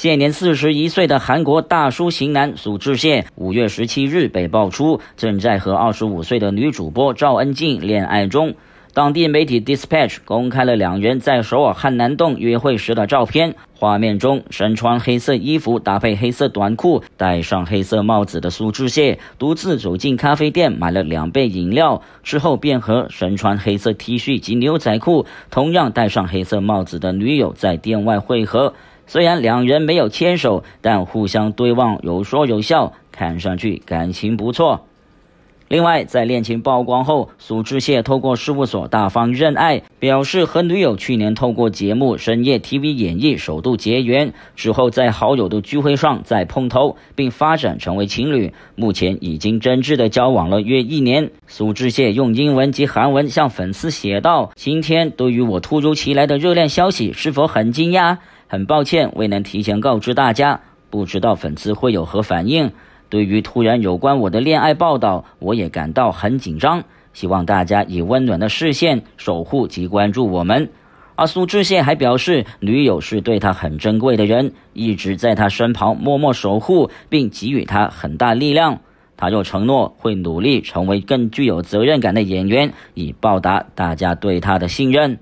现年四十一岁的韩国大叔型男苏志燮，五月十七日被爆出正在和二十五岁的女主播赵恩静恋爱中。当地媒体 Dispatch 公开了两人在首尔汉南洞约会时的照片，画面中身穿黑色衣服搭配黑色短裤、戴上黑色帽子的苏志燮，独自走进咖啡店买了两杯饮料，之后便和身穿黑色 T 恤及牛仔裤、同样戴上黑色帽子的女友在店外汇合。虽然两人没有牵手，但互相对望，有说有笑，看上去感情不错。另外，在恋情曝光后，苏志燮透过事务所大方认爱，表示和女友去年透过节目《深夜 TV 演绎》首度结缘，之后在好友的聚会上再碰头，并发展成为情侣。目前已经真挚的交往了约一年。苏志燮用英文及韩文向粉丝写道：“今天对于我突如其来的热恋消息，是否很惊讶？”很抱歉未能提前告知大家，不知道粉丝会有何反应。对于突然有关我的恋爱报道，我也感到很紧张。希望大家以温暖的视线守护及关注我们。而苏志燮还表示，女友是对他很珍贵的人，一直在他身旁默默守护，并给予他很大力量。他又承诺会努力成为更具有责任感的演员，以报答大家对他的信任。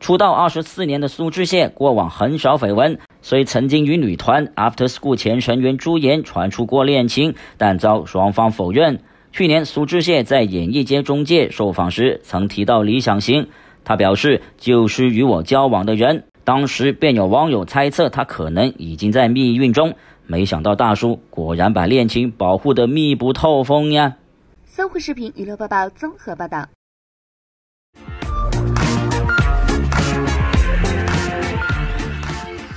出道二十四年的苏志燮过往很少绯闻，虽曾经与女团 After School 前成员朱颜传出过恋情，但遭双方否认。去年苏志燮在演艺界中介受访时曾提到理想型，他表示就是与我交往的人。当时便有网友猜测他可能已经在蜜运中，没想到大叔果然把恋情保护的密不透风呀！搜狐视频娱乐播报综合报道。